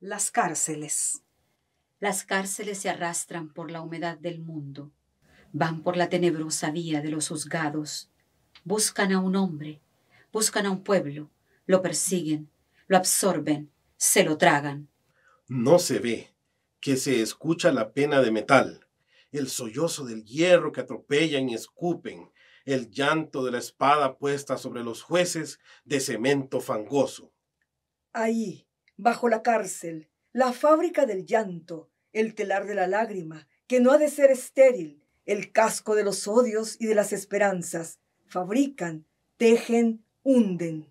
Las cárceles. Las cárceles se arrastran por la humedad del mundo, van por la tenebrosa vía de los juzgados, buscan a un hombre, buscan a un pueblo, lo persiguen, lo absorben, se lo tragan. No se ve, que se escucha la pena de metal, el sollozo del hierro que atropellan y escupen, el llanto de la espada puesta sobre los jueces de cemento fangoso. Ahí, bajo la cárcel, la fábrica del llanto, el telar de la lágrima, que no ha de ser estéril, el casco de los odios y de las esperanzas, fabrican, tejen, hunden.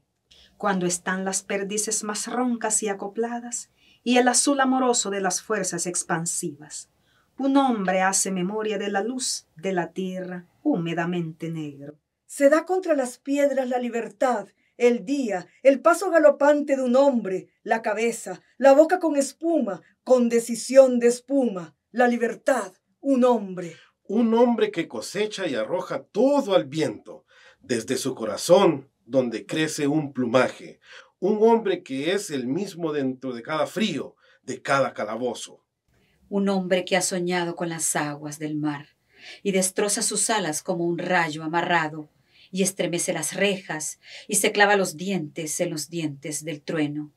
Cuando están las perdices más roncas y acopladas, y el azul amoroso de las fuerzas expansivas, un hombre hace memoria de la luz de la tierra húmedamente negro. Se da contra las piedras la libertad el día, el paso galopante de un hombre, la cabeza, la boca con espuma, con decisión de espuma, la libertad, un hombre. Un hombre que cosecha y arroja todo al viento, desde su corazón, donde crece un plumaje, un hombre que es el mismo dentro de cada frío, de cada calabozo. Un hombre que ha soñado con las aguas del mar y destroza sus alas como un rayo amarrado y estremece las rejas y se clava los dientes en los dientes del trueno.